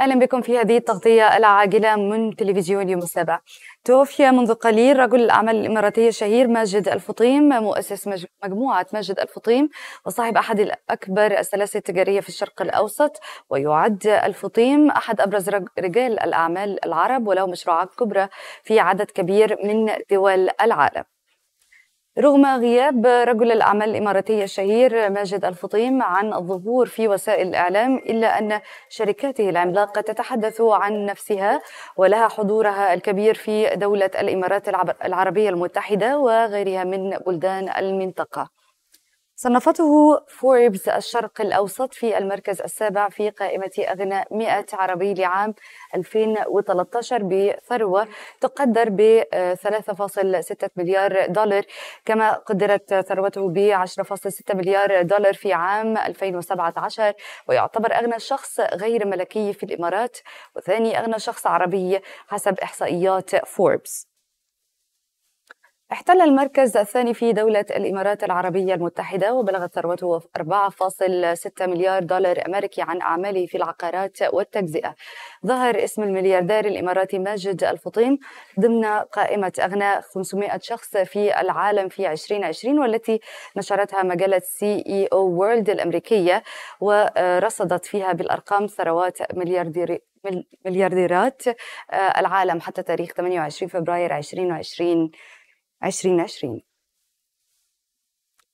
اهلا بكم في هذه التغطيه العاجله من تلفزيون يوم السابع. توفي منذ قليل رجل الاعمال الاماراتي الشهير ماجد الفطيم مؤسس مجموعه ماجد الفطيم وصاحب احد الاكبر السلاسل التجاريه في الشرق الاوسط ويعد الفطيم احد ابرز رجال الاعمال العرب وله مشروعات كبرى في عدد كبير من دول العالم. رغم غياب رجل الأعمال الإماراتي الشهير ماجد الفطيم عن الظهور في وسائل الإعلام إلا أن شركاته العملاقة تتحدث عن نفسها ولها حضورها الكبير في دولة الإمارات العربية المتحدة وغيرها من بلدان المنطقة صنفته فوربس الشرق الأوسط في المركز السابع في قائمة أغنى 100 عربي لعام 2013 بثروة تقدر ب 3.6 آه، مليار دولار كما قدرت ثروته ب 10.6 مليار دولار في عام 2017 ويعتبر أغنى شخص غير ملكي في الإمارات وثاني أغنى شخص عربي حسب إحصائيات فوربس احتل المركز الثاني في دولة الإمارات العربية المتحدة وبلغت ثروته 4.6 مليار دولار أمريكي عن أعماله في العقارات والتجزئة ظهر اسم الملياردير الإماراتي ماجد الفطيم ضمن قائمة أغنى 500 شخص في العالم في 2020 والتي نشرتها مجلة سي اي او وورلد الأمريكية ورصدت فيها بالأرقام ثروات ملياردير مليارديرات آه، العالم حتى تاريخ 28 فبراير 2020 2020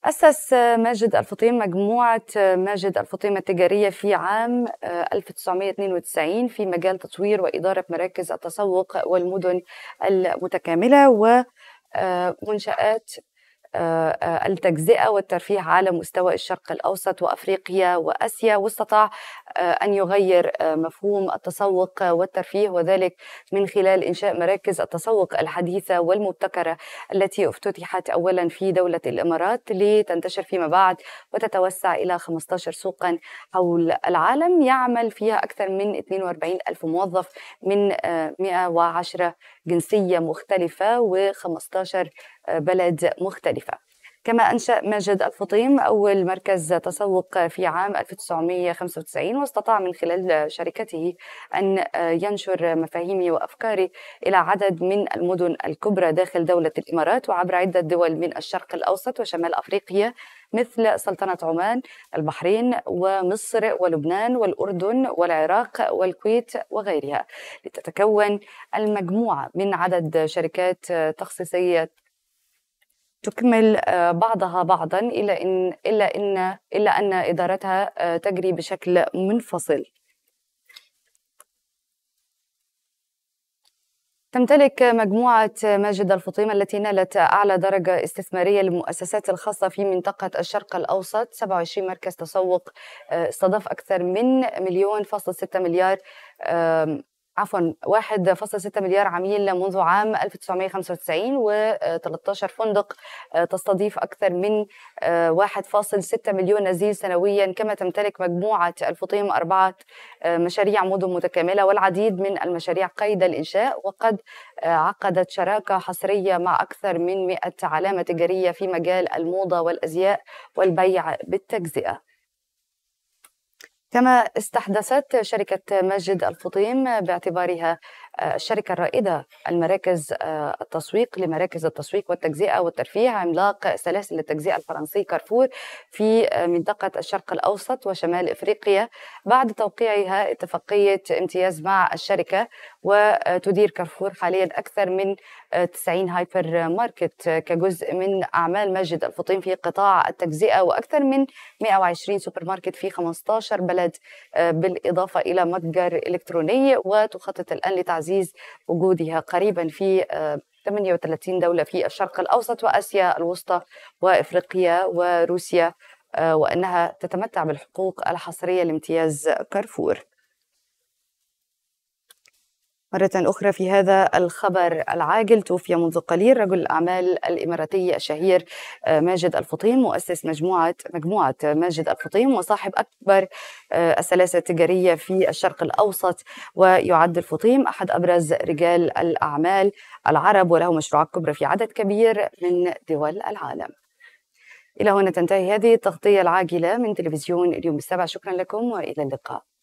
أسس ماجد الفطيم مجموعة ماجد الفطيم التجارية في عام 1992 آه، في مجال تطوير وإدارة مراكز التسوق والمدن المتكاملة ومنشآت آه، آه، آه، التجزئه والترفيه على مستوى الشرق الاوسط وافريقيا واسيا واستطاع آه، ان يغير مفهوم التسوق والترفيه وذلك من خلال انشاء مراكز التسوق الحديثه والمبتكره التي افتتحت اولا في دوله الامارات لتنتشر فيما بعد وتتوسع الى 15 سوقا حول العالم يعمل فيها اكثر من 42 الف موظف من 110 جنسيه مختلفه و15 بلد مختلفة كما أنشأ ماجد الفطيم أول مركز تسوق في عام 1995 واستطاع من خلال شركته أن ينشر مفاهيمه وأفكاره إلى عدد من المدن الكبرى داخل دولة الإمارات وعبر عدة دول من الشرق الأوسط وشمال أفريقيا مثل سلطنة عمان، البحرين ومصر ولبنان والأردن والعراق والكويت وغيرها لتتكون المجموعة من عدد شركات تخصيصية تكمل آه، بعضها بعضا إلى أن إلا أن إلا أن إدارتها آه، تجري بشكل منفصل. تمتلك مجموعة ماجد الفطيمة التي نالت أعلى درجة استثمارية للمؤسسات الخاصة في منطقة الشرق الأوسط 27 مركز تسوق آه، استضاف أكثر من مليون فاصل 6 مليار عفوا 1.6 مليار عميل منذ عام 1995 و13 فندق آه، تستضيف أكثر من 1.6 آه، مليون نزيل سنويا كما تمتلك مجموعة الفطيم أربعة آه، مشاريع مدن متكاملة والعديد من المشاريع قيد الإنشاء وقد عقدت شراكة حصرية مع أكثر من 100 علامة تجارية في مجال الموضة والأزياء والبيع بالتجزئة كما استحدثت شركة مسجد الفطيم باعتبارها الشركة الرائدة المراكز آه، التسويق لمراكز التسويق والتجزئة والترفيه عملاق سلاسل التجزئة الفرنسي كارفور في آه، منطقة الشرق الأوسط وشمال إفريقيا بعد توقيعها اتفاقية امتياز مع الشركة وتدير كارفور حاليا أكثر من 90 آه، هايبر ماركت كجزء من أعمال مجد الفطيم في قطاع التجزئة وأكثر من 120 سوبر ماركت في 15 بلد بالإضافة إلى متجر إلكتروني وتخطط الآن لتعزيز عزيز وجودها قريبا في 38 آه، دولة في الشرق الأوسط وآسيا الوسطى وإفريقيا وروسيا آه، وأنها تتمتع بالحقوق الحصرية لامتياز كارفور مرة أخرى في هذا الخبر العاجل توفي منذ قليل رجل الأعمال الإماراتي الشهير آه، ماجد الفطيم مؤسس مجموعة مجموعة ماجد الفطيم وصاحب أكبر آه، السلاسل التجارية في الشرق الأوسط ويعد الفطيم أحد أبرز رجال الأعمال العرب وله مشروعات كبرى في عدد كبير من دول العالم إلى هنا تنتهي هذه التغطية العاجلة من تلفزيون اليوم السابع شكرا لكم وإلى اللقاء